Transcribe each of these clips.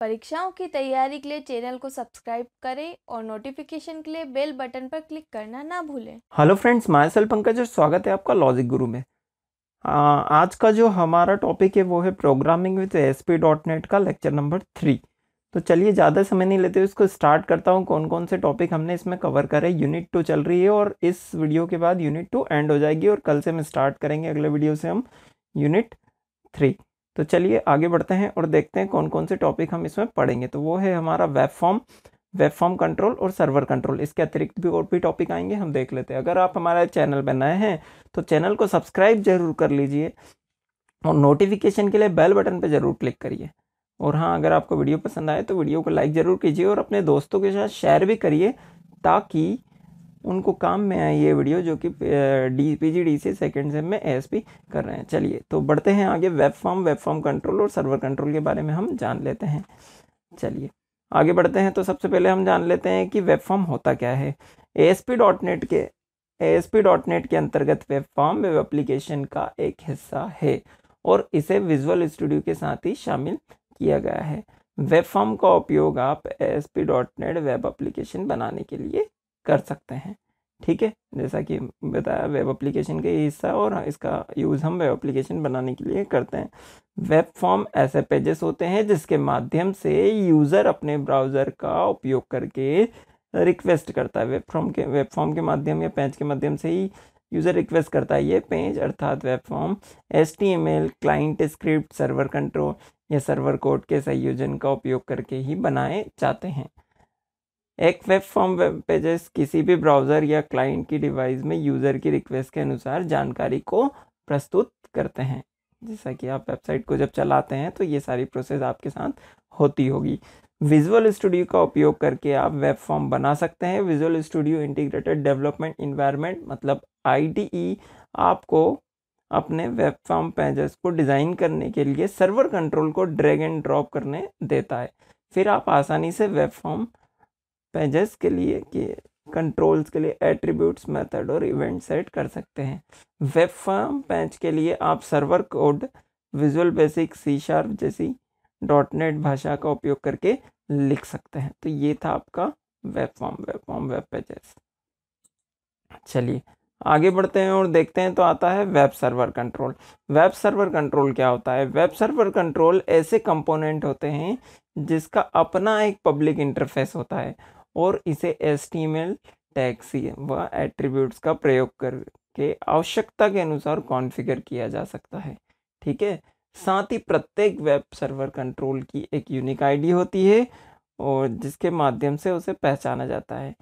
परीक्षाओं की तैयारी के लिए चैनल को सब्सक्राइब करें और नोटिफिकेशन के लिए बेल बटन पर क्लिक करना ना भूलें hello friends myself Pankaj स्वागत है आपका लॉजिक गुरु में आ, आज का जो हमारा टॉपिक है वो है programming with A P dot dot का लेक्चर नंबर थ्री तो चलिए ज़्यादा समय नहीं लेते उसको स्टार्ट करता हूँ कौन कौन से टॉपिक हमने इसमें कवर करे यूनिट टू चल रही है और इस वीडियो के बाद यूनिट टू एंड हो जाएगी और कल से हम स्टार्ट करेंगे अगले वीडियो से हम यूनिट थ्री तो चलिए आगे बढ़ते हैं और देखते हैं कौन कौन से टॉपिक हम इसमें पढ़ेंगे तो वो है हमारा web form web form control और सर्वर कंट्रोल इसके अतिरिक्त भी और भी टॉपिक आएंगे हम देख लेते हैं अगर आप हमारे चैनल बनाए हैं तो चैनल को सब्सक्राइब जरूर कर लीजिए और नोटिफिकेशन के लिए बेल बटन पर ज़रूर क्लिक करिए और हाँ अगर आपको वीडियो पसंद आए तो वीडियो को लाइक ज़रूर कीजिए और अपने दोस्तों के साथ शेयर भी करिए ताकि उनको काम में आए ये वीडियो जो कि डी पी जी डी से सेकेंड सेम में एस पी कर रहे हैं चलिए तो बढ़ते हैं आगे web form web form control और सर्वर कंट्रोल के बारे में हम जान लेते हैं चलिए आगे बढ़ते हैं तो सबसे पहले हम जान लेते हैं कि वेब फॉर्म होता क्या है एस पी डॉट नेट के एस पी डॉट नेट के अंतर्गत वेब फॉर्म वेब एप्लीकेशन का एक हिस्सा है और इसे विजुअल स्टूडियो के साथ ही शामिल किया गया है वेब फॉर्म का उपयोग आप S P dot net web application बनाने के लिए कर सकते हैं ठीक है जैसा कि बताया वेब एप्लीकेशन का हिस्सा और इसका यूज़ हम वेब एप्लीकेशन बनाने के लिए करते हैं वेब फॉर्म ऐसे पेजेस होते हैं जिसके माध्यम से यूज़र अपने ब्राउज़र का उपयोग करके रिक्वेस्ट करता है वेब फॉर्म के वेब फॉर्म के माध्यम या पेज के माध्यम से ही यूज़र रिक्वेस्ट करता है ये पेज अर्थात web form S T M L client script server control या सर्वर कोड के संयोजन का उपयोग करके ही बनाए जाते हैं एक वेब फॉर्म वेब पेजेस किसी भी ब्राउज़र या क्लाइंट की डिवाइस में यूज़र की रिक्वेस्ट के अनुसार जानकारी को प्रस्तुत करते हैं जैसा कि आप वेबसाइट को जब चलाते हैं तो ये सारी प्रोसेस आपके साथ होती होगी विजुअल स्टूडियो का उपयोग करके आप वेब फॉर्म बना सकते हैं visual studio integrated development environment मतलब आई e आपको अपने वेब फॉर्म पेजेस को डिज़ाइन करने के लिए सर्वर कंट्रोल को ड्रैग एंड ड्रॉप करने देता है फिर आप आसानी से वेब फॉर्म पेजेस के लिए कि कंट्रोल्स के लिए एट्रीब्यूट्स मेथड और इवेंट सेट कर सकते हैं वेब फॉर्म पैच के लिए आप server code visual basic C sharp जैसी डॉट नेट भाषा का उपयोग करके लिख सकते हैं तो ये था आपका web form web form web pages चलिए आगे बढ़ते हैं और देखते हैं तो आता है web server control web server control क्या होता है वेब सर्वर कंट्रोल ऐसे कंपोनेंट होते हैं जिसका अपना एक पब्लिक इंटरफेस होता है और इसे S T M L tags व एट्रीब्यूट्स का प्रयोग करके आवश्यकता के अनुसार कॉन्फ़िगर किया जा सकता है ठीक है साथ ही प्रत्येक वेब सर्वर कंट्रोल की एक यूनिक आईडी होती है और जिसके माध्यम से उसे पहचाना जाता है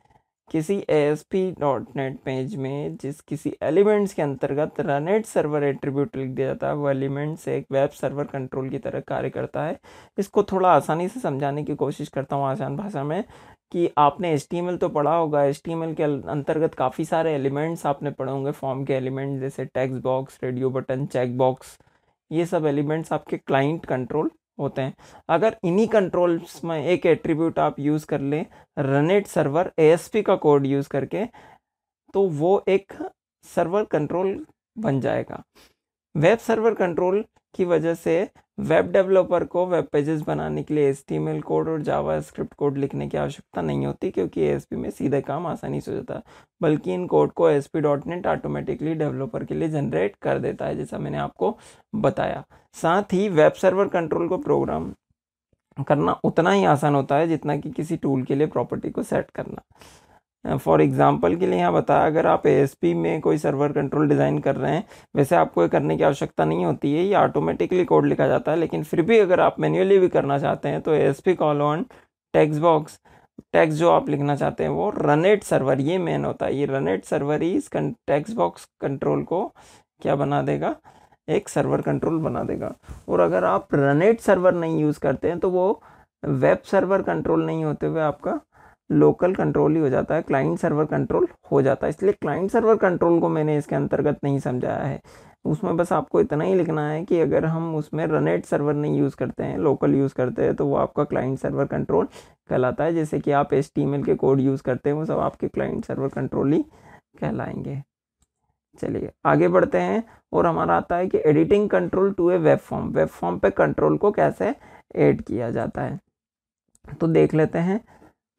किसी S P dot net page में जिस किसी एलिमेंट्स के अंतर्गत रनेट सर्वर एट्रीब्यूट लिख दिया जाता है वो एलिमेंट्स एक वेब सर्वर कंट्रोल की तरह कार्य करता है इसको थोड़ा आसानी से समझाने की कोशिश करता हूँ आसान भाषा में कि आपने एच तो पढ़ा होगा एच के अंतर्गत काफ़ी सारे एलिमेंट्स आपने पढ़े होंगे फॉर्म के एलिमेंट जैसे text box radio button check box ये सब एलिमेंट्स आपके क्लाइंट कंट्रोल होते हैं अगर इन्हीं कंट्रोल्स में एक एट्रीब्यूट आप यूज़ कर लें रनेट सर्वर ए का कोड यूज़ करके तो वो एक सर्वर कंट्रोल बन जाएगा वेब सर्वर कंट्रोल की वजह से वेब डेवलपर को वेब पेजेस बनाने के लिए एस कोड और जावा स्क्रिप्ट कोड लिखने की आवश्यकता नहीं होती क्योंकि एस में सीधे काम आसानी से हो जाता है बल्कि इन कोड को S P dot automatically developer के लिए जनरेट कर देता है जैसा मैंने आपको बताया साथ ही वेब सर्वर कंट्रोल को प्रोग्राम करना उतना ही आसान होता है जितना कि किसी टूल के लिए प्रॉपर्टी को सेट करना फॉर एग्ज़ाम्पल के लिए यहाँ बताया अगर आप ए में कोई सर्वर कंट्रोल डिज़ाइन कर रहे हैं वैसे आपको ये करने की आवश्यकता नहीं होती है ये ऑटोमेटिकली कोड लिखा जाता है लेकिन फिर भी अगर आप मैन्युअली भी करना चाहते हैं तो a call on text box text जो आप लिखना चाहते हैं वो रनेट सर्वर ये मेन होता है ये रनेट सर्वर ही इस टैक्स बॉक्स कंट्रोल को क्या बना देगा एक सर्वर कंट्रोल बना देगा और अगर आप रनेट सर्वर नहीं यूज़ करते हैं तो वो वेब सर्वर कंट्रोल नहीं होते हुए आपका लोकल कंट्रोल ही हो जाता है क्लाइंट सर्वर कंट्रोल हो जाता है इसलिए क्लाइंट सर्वर कंट्रोल को मैंने इसके अंतर्गत नहीं समझाया है उसमें बस आपको इतना ही लिखना है कि अगर हम उसमें रनेट सर्वर नहीं यूज़ करते हैं लोकल यूज़ करते हैं तो वो आपका क्लाइंट सर्वर कंट्रोल कहलाता है जैसे कि आप एस के कोड यूज़ करते हैं वो सब आपके क्लाइंट सर्वर कंट्रोल ही कहलाएंगे चलिए आगे बढ़ते हैं और हमारा आता है कि editing control to a web form web form पे कंट्रोल को कैसे ऐड किया जाता है तो देख लेते हैं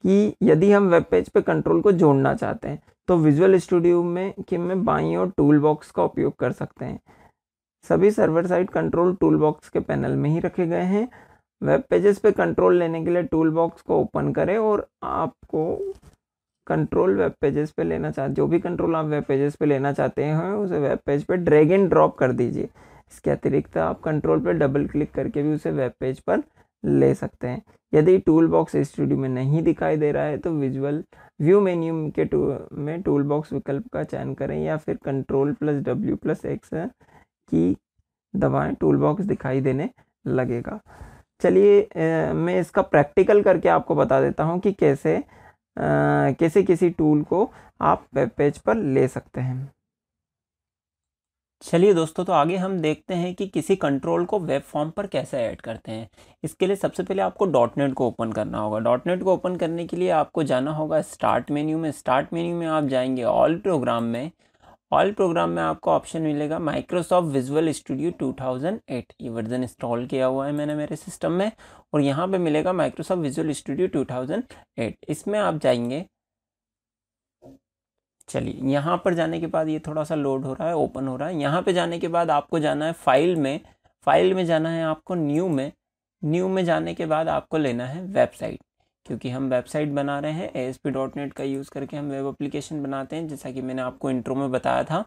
कि यदि हम वेब पेज पे कंट्रोल को जोड़ना चाहते हैं तो विजुअल स्टूडियो में कि में बाई और टूल बॉक्स का उपयोग कर सकते हैं सभी server side control tool box के पैनल में ही रखे गए हैं वेब पेजेस पे कंट्रोल लेने के लिए टूल बॉक्स को ओपन करें और आपको कंट्रोल वेब पेजेस पे लेना चाहते जो भी कंट्रोल आप वेब पेजेस पे लेना चाहते हैं उसे वेब पेज पे ड्रैग एंड ड्रॉप कर दीजिए इसके अतिरिक्त आप कंट्रोल पे डबल क्लिक करके भी उसे वेब पेज पर ले सकते हैं यदि टूल बॉक्स स्टूडियो में नहीं दिखाई दे रहा है तो विजुअल व्यू मेन्यू के टू में टूल बॉक्स विकल्प का चयन करें या फिर control plus W plus X की दवाएं टूल बॉक्स दिखाई देने लगेगा चलिए मैं इसका प्रैक्टिकल करके आपको बता देता हूँ कि कैसे आ, कैसे किसी टूल को आप वेब पेज पर ले सकते हैं चलिए दोस्तों तो आगे हम देखते हैं कि किसी कंट्रोल को वेब फॉर्म पर कैसे ऐड करते हैं इसके लिए सबसे पहले आपको डॉट नेट को ओपन करना होगा डॉट नेट को ओपन करने के लिए आपको जाना होगा स्टार्ट मेन्यू में स्टार्ट मेन्यू में आप जाएंगे ऑल प्रोग्राम में ऑल प्रोग्राम में आपको ऑप्शन मिलेगा माइक्रोसॉफ्ट विजुअल स्टूडियो 2008 ये वर्जन इंस्टॉल किया हुआ है मैंने मेरे सिस्टम में और यहाँ पे मिलेगा माइक्रोसॉफ्ट विजुअल स्टूडियो 2008 इसमें आप जाएंगे चलिए यहाँ पर जाने के बाद ये थोड़ा सा लोड हो रहा है ओपन हो रहा है यहाँ पे जाने के बाद आपको जाना है फाइल में फाइल में जाना है आपको न्यू में न्यू में जाने के बाद आपको लेना है वेबसाइट क्योंकि हम वेबसाइट बना रहे हैं ए का यूज़ करके हम वेब अप्लीकेशन बनाते हैं जैसा कि मैंने आपको इंट्रो में बताया था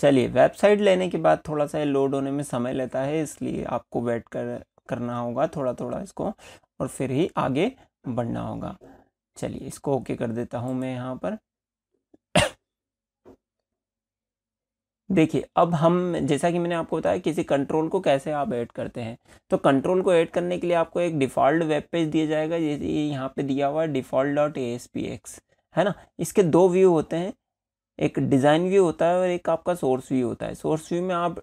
चलिए वेबसाइट लेने के बाद थोड़ा सा लोड होने में समय लेता है इसलिए आपको वेट कर करना होगा थोड़ा थोड़ा इसको और फिर ही आगे बढ़ना होगा चलिए इसको ओके कर देता हूँ मैं यहाँ पर देखिए अब हम जैसा कि मैंने आपको बताया किसी कंट्रोल को कैसे आप ऐड करते हैं तो कंट्रोल को ऐड करने के लिए आपको एक डिफ़ॉल्ट वेब पेज दिया जाएगा जैसे यहाँ पे दिया हुआ है default dot A S P X है ना इसके दो व्यू होते हैं एक डिज़ाइन व्यू होता है और एक आपका सोर्स व्यू होता है सोर्स व्यू में आप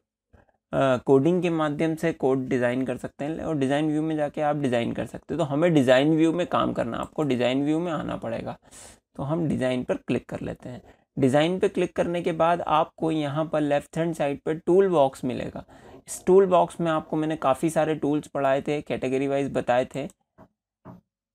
कोडिंग के माध्यम से कोड डिज़ाइन कर सकते हैं और डिज़ाइन व्यू में जाके आप डिज़ाइन कर सकते हैं तो हमें डिज़ाइन व्यू में काम करना आपको डिज़ाइन व्यू में आना पड़ेगा तो हम डिज़ाइन पर क्लिक कर लेते हैं डिज़ाइन पे क्लिक करने के बाद आपको यहाँ पर लेफ्ट हैंड साइड पर टूल बॉक्स मिलेगा इस टूल बॉक्स में आपको मैंने काफ़ी सारे टूल्स पढ़ाए थे कैटेगरी वाइज बताए थे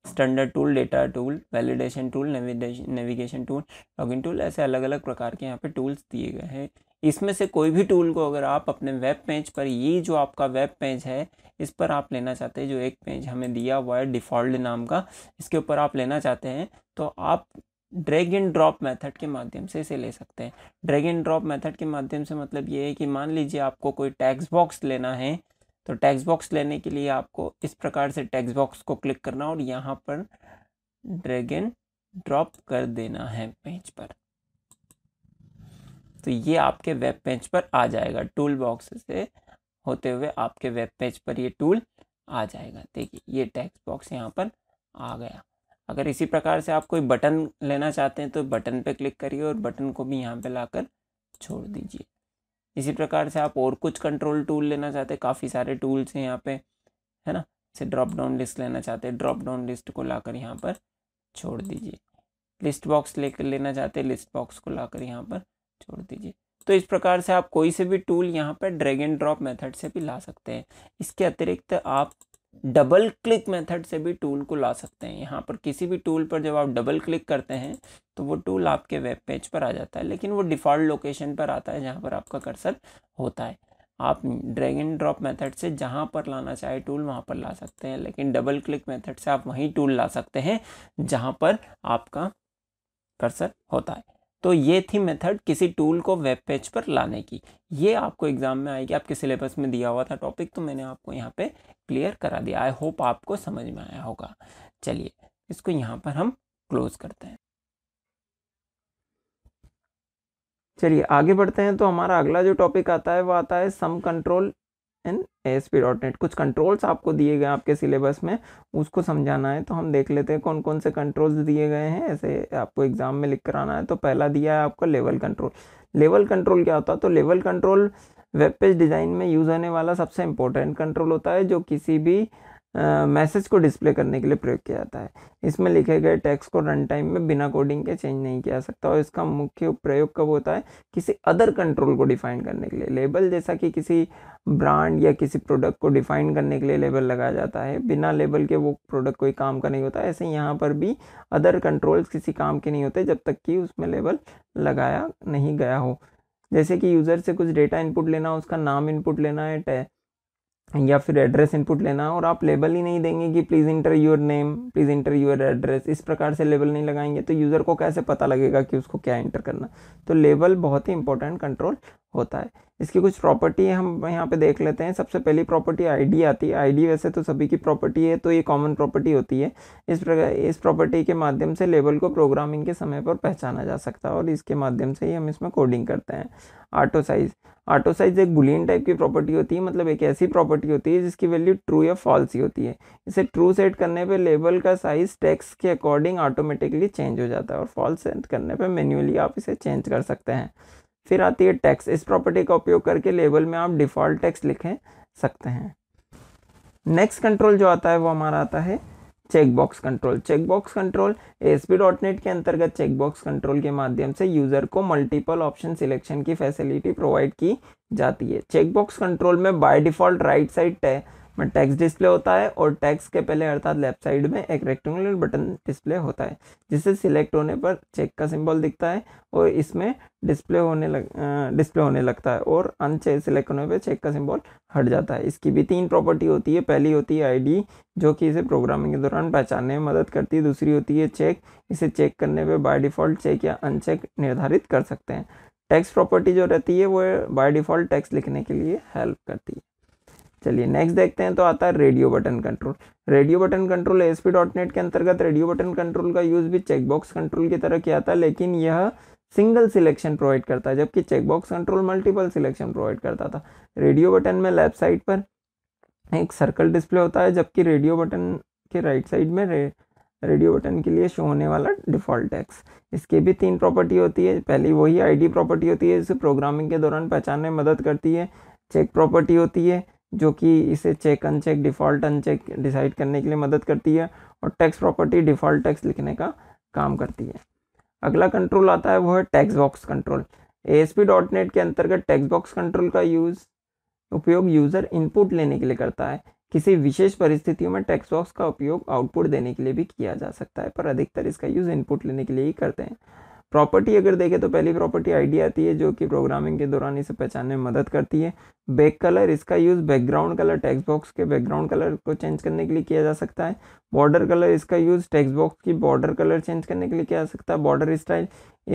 standard tool data tool validation tool navigation tool login tool ऐसे अलग अलग प्रकार के यहाँ पे टूल्स दिए गए हैं इसमें से कोई भी टूल को अगर आप अपने वेब पेज पर ये जो आपका वेब पेज है इस पर आप लेना चाहते हैं जो एक पेज हमें दिया हुआ है डिफ़ॉल्ट नाम का इसके ऊपर आप लेना चाहते हैं तो आप ड्रैग एंड ड्रॉप मेथड के माध्यम से इसे ले सकते हैं ड्रैग एंड ड्रॉप मेथड के माध्यम से मतलब ये है कि मान लीजिए आपको कोई टैक्स बॉक्स लेना है तो टैक्स बॉक्स लेने के लिए आपको इस प्रकार से टैक्स बॉक्स को क्लिक करना और यहाँ पर ड्रैग एंड ड्रॉप कर देना है पेज पर तो ये आपके वेब पेज पर आ जाएगा टूल बॉक्स से होते हुए आपके वेब पेज पर ये टूल आ जाएगा देखिए ये टैक्स बॉक्स यहाँ पर आ गया अगर इसी प्रकार से आप कोई बटन लेना चाहते हैं तो बटन पे क्लिक करिए और बटन को भी यहाँ पे लाकर छोड़ दीजिए इसी प्रकार से आप और कुछ कंट्रोल टूल लेना चाहते हैं काफ़ी सारे टूल्स हैं यहाँ पे है ना जैसे ड्रॉप डाउन लिस्ट लेना चाहते हैं ड्रॉप डाउन लिस्ट को लाकर यहाँ पर छोड़ दीजिए लिस्ट बॉक्स लेकर लेना चाहते हैं लिस्ट बॉक्स को लाकर यहाँ पर छोड़ दीजिए तो इस प्रकार से आप कोई से भी टूल यहाँ पर ड्रैग एंड ड्रॉप मेथड से भी ला सकते हैं इसके अतिरिक्त आप डबल क्लिक मेथड से भी टूल को ला सकते हैं यहाँ पर किसी भी टूल पर जब आप डबल क्लिक करते हैं तो वो टूल आपके वेब पेज पर आ जाता है लेकिन वो डिफ़ॉल्ट लोकेशन पर आता है जहाँ पर आपका कर्सर होता है आप ड्रैग एंड ड्रॉप मेथड से जहाँ पर लाना चाहे टूल वहाँ पर ला सकते हैं लेकिन डबल क्लिक मेथड से आप वहीं टूल ला सकते हैं जहाँ पर आपका कर्सर होता है तो ये थी मेथड किसी टूल को वेब पेज पर लाने की ये आपको एग्जाम में आएगी आपके सिलेबस में दिया हुआ था टॉपिक तो मैंने आपको यहाँ पे क्लियर करा दिया आई होप आपको समझ में आया होगा चलिए इसको यहाँ पर हम क्लोज करते हैं चलिए आगे बढ़ते हैं तो हमारा अगला जो टॉपिक आता है वो आता है some control and S P dot net कुछ कंट्रोल्स आपको दिए गए आपके सिलेबस में उसको समझाना है तो हम देख लेते हैं कौन कौन से कंट्रोल्स दिए गए हैं ऐसे आपको एग्ज़ाम में लिख कर आना है तो पहला दिया है आपको लेवल कंट्रोल लेवल कंट्रोल क्या होता है तो लेवल कंट्रोल वेब पेज डिज़ाइन में यूज़ होने वाला सबसे इंपॉर्टेंट कंट्रोल होता है जो किसी भी मैसेज को डिस्प्ले करने के लिए प्रयोग किया जाता है इसमें लिखे गए टेक्स्ट को रन टाइम में बिना कोडिंग के चेंज नहीं किया सकता और इसका मुख्य प्रयोग कब होता है किसी अदर कंट्रोल को डिफाइन करने के लिए लेबल जैसा कि किसी ब्रांड या किसी प्रोडक्ट को डिफाइन करने के लिए लेबल लगाया जाता है बिना लेबल के वो प्रोडक्ट कोई काम का नहीं होता ऐसे यहाँ पर भी अदर कंट्रोल्स किसी काम के नहीं होते जब तक कि उसमें लेबल लगाया नहीं गया हो जैसे कि यूज़र से कुछ डेटा इनपुट लेना उसका नाम इनपुट लेना है या फिर एड्रेस इनपुट लेना और आप लेबल ही नहीं देंगे कि please enter your name please enter your address इस प्रकार से लेबल नहीं लगाएंगे तो यूज़र को कैसे पता लगेगा कि उसको क्या इंटर करना तो लेबल बहुत ही इंपॉर्टेंट कंट्रोल होता है इसकी कुछ प्रॉपर्टी हम यहाँ पे देख लेते हैं सबसे पहली प्रॉपर्टी आईडी आती है आईडी वैसे तो सभी की प्रॉपर्टी है तो ये कॉमन प्रॉपर्टी होती है इस प्रकार इस प्रॉपर्टी के माध्यम से लेबल को प्रोग्रामिंग के समय पर पहचाना जा सकता है और इसके माध्यम से ही हम इसमें कोडिंग करते हैं आटो साइज़ आटो साइज एक बुलियन टाइप की प्रॉपर्टी होती है मतलब एक ऐसी प्रॉपर्टी होती है जिसकी वैल्यू ट्रू या फॉल्स ही होती है इसे ट्रू सेट करने पर लेबल का साइज टेक्स के अकॉर्डिंग ऑटोमेटिकली चेंज हो जाता है और फॉल्स सेट करने पर मैन्युअली आप इसे चेंज कर सकते हैं फिर आती है टैक्स इस प्रॉपर्टी का उपयोग करके लेबल में आप डिफ़ॉल्ट टैक्स लिखें सकते हैं नेक्स्ट कंट्रोल जो आता है वो हमारा आता है checkbox control checkbox control S के अंतर्गत चेकबॉक्स कंट्रोल के माध्यम से यूज़र को मल्टीपल ऑप्शन सिलेक्शन की फैसिलिटी प्रोवाइड की जाती है चेकबॉक्स कंट्रोल में बाय डिफ़ॉल्ट राइट साइड में टैक्स डिस्प्ले होता है और टैक्स के पहले अर्थात लेफ्ट साइड में एक रेक्टेंगुलर बटन डिस्प्ले होता है जिसे सिलेक्ट होने पर चेक का सिंबल दिखता है और इसमें डिस्प्ले होने लग डिस्प्ले होने लगता है और अन सिलेक्ट होने पर चेक का सिंबल हट जाता है इसकी भी तीन प्रॉपर्टी होती है पहली होती है आईडी जो कि इसे प्रोग्रामिंग के दौरान पहचानने में मदद करती है दूसरी होती है चेक इसे चेक करने पर बाय डिफ़ॉल्ट चेक या अनचेक निर्धारित कर सकते हैं टैक्स प्रॉपर्टी जो रहती है वो बाय डिफ़ॉल्ट टैक्स लिखने के लिए हेल्प करती है चलिए नेक्स्ट देखते हैं तो आता है radio button control radio button control S के अंतर्गत रेडियो बटन कंट्रोल का यूज़ भी चेकबॉक्स कंट्रोल की तरह किया था लेकिन यह सिंगल सिलेक्शन प्रोवाइड करता है जबकि checkbox control multiple selection provide करता था रेडियो बटन में लेफ्ट साइड पर एक सर्कल डिस्प्ले होता है जबकि रेडियो बटन के राइट साइड में रे, रेडियो बटन के लिए शो होने वाला डिफ़ॉल्ट टैक्स इसके भी तीन प्रॉपर्टी होती है पहली वही आईडी प्रॉपर्टी होती है जिसे प्रोग्रामिंग के दौरान पहचानने में मदद करती है चेक प्रॉपर्टी होती है जो कि इसे check uncheck default uncheck decide करने के लिए मदद करती है और टैक्स प्रॉपर्टी डिफ़ॉल्ट टैक्स लिखने का काम करती है अगला कंट्रोल आता है वो है text box control A S P dot net के अंतर्गत टैक्स बॉक्स कंट्रोल का यूज़ उपयोग यूज़र इनपुट लेने के लिए करता है किसी विशेष परिस्थितियों में टैक्स बॉक्स का उपयोग आउटपुट देने के लिए भी किया जा सकता है पर अधिकतर इसका यूज़ इनपुट लेने के लिए ही करते हैं प्रॉपर्टी अगर देखें तो पहली प्रॉपर्टी आइडिया आती है जो कि प्रोग्रामिंग के दौरान इसे पहचानने में मदद करती है बैक कलर इसका use background colour text box के बैकग्राउंड कलर को चेंज करने के लिए किया जा सकता है बॉर्डर कलर इसका यूज़ टेक्स्ट बॉक्स की बॉर्डर कलर चेंज करने के लिए किया जा सकता है बॉर्डर स्टाइल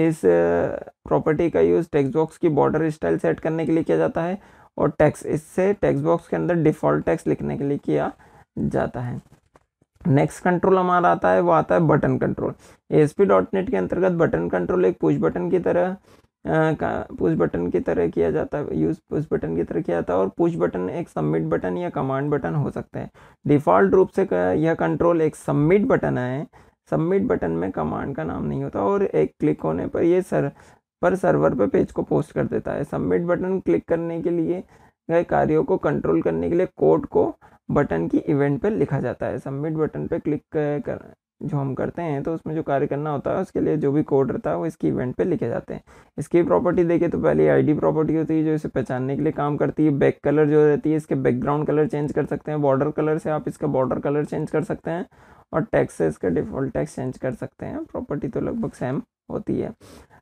इस प्रॉपर्टी का यूज़ टेक्स्ट बॉक्स की बॉर्डर स्टाइल सेट करने के लिए किया जाता है और टैक्स इससे टैक्स बॉक्स के अंदर डिफ़ॉल्ट टैक्स लिखने के लिए किया जाता है नेक्स्ट कंट्रोल हमारा आता है वो आता है बटन कंट्रोल एस के अंतर्गत बटन कंट्रोल एक पुश बटन की तरह पुश बटन की तरह किया जाता है यूज़ पुश बटन की तरह किया जाता है और पुश बटन एक सबमिट बटन या कमांड बटन हो सकते हैं डिफ़ॉल्ट रूप से यह कंट्रोल एक सबमिट बटन है सबमिट बटन में कमांड का नाम नहीं होता और एक क्लिक होने पर यह सर पर सर्वर पर पेज को पोस्ट कर देता है सबमिट बटन क्लिक करने के लिए कार्यों को कंट्रोल करने के लिए कोड को बटन की इवेंट पर लिखा जाता है सबमिट बटन पर क्लिक कर जो हम करते हैं तो उसमें जो कार्य करना होता है उसके लिए जो भी कोड रहता है वो इसकी इवेंट पे लिखे जाते हैं इसकी प्रॉपर्टी देखें तो पहले आईडी प्रॉपर्टी होती है जो इसे पहचानने के लिए काम करती है बैक कलर जो रहती है इसके बैकग्राउंड कलर चेंज कर सकते हैं बॉर्डर कलर से आप इसका बॉर्डर कलर चेंज कर सकते हैं और टैक्स से इसका डिफ़ॉल्ट टैक्स चेंज कर सकते हैं प्रॉपर्टी तो लगभग सेम होती है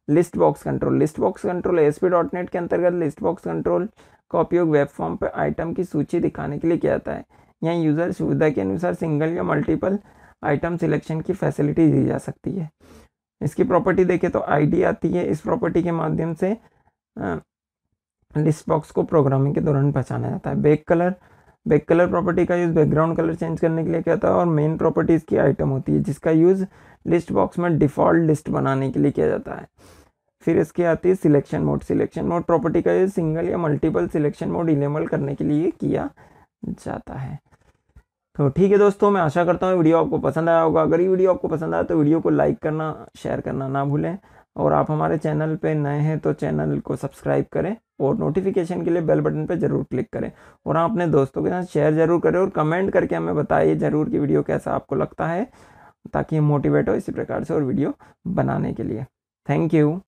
list box control list box control S के अंतर्गत लिस्ट बॉक्स कंट्रोल का उपयोग वेब फॉर्म पर आइटम की सूची दिखाने के लिए किया जाता है यहाँ यूज़र सुविधा के अनुसार सिंगल या मल्टीपल आइटम सिलेक्शन की फैसिलिटी दी जा सकती है इसकी प्रॉपर्टी देखें तो आईडी आती है इस प्रॉपर्टी के माध्यम से लिस्ट बॉक्स को प्रोग्रामिंग के दौरान पहचाना जाता है back colour back colour property का यूज़ बैकग्राउंड कलर चेंज करने के लिए किया था और मेन प्रॉपर्टीज़ की आइटम होती है जिसका यूज़ लिस्ट बॉक्स में डिफ़ॉल्ट लिस्ट बनाने के लिए किया जाता है फिर इसकी आती है selection mode selection mode property का यूज़ सिंगल या मल्टीपल सिलेक्शन मोड इनेबल करने के लिए किया जाता है तो ठीक है दोस्तों मैं आशा करता हूँ वीडियो आपको पसंद आया होगा अगर ये वीडियो आपको पसंद आया तो वीडियो को लाइक करना शेयर करना ना भूलें और आप हमारे चैनल पे नए हैं तो चैनल को सब्सक्राइब करें और नोटिफिकेशन के लिए बेल बटन पर जरूर क्लिक करें और हाँ अपने दोस्तों के साथ शेयर जरूर करें और कमेंट करके हमें बताइए ज़रूर कि वीडियो कैसा आपको लगता है ताकि हम मोटिवेट हो इसी प्रकार से और वीडियो बनाने के लिए थैंक यू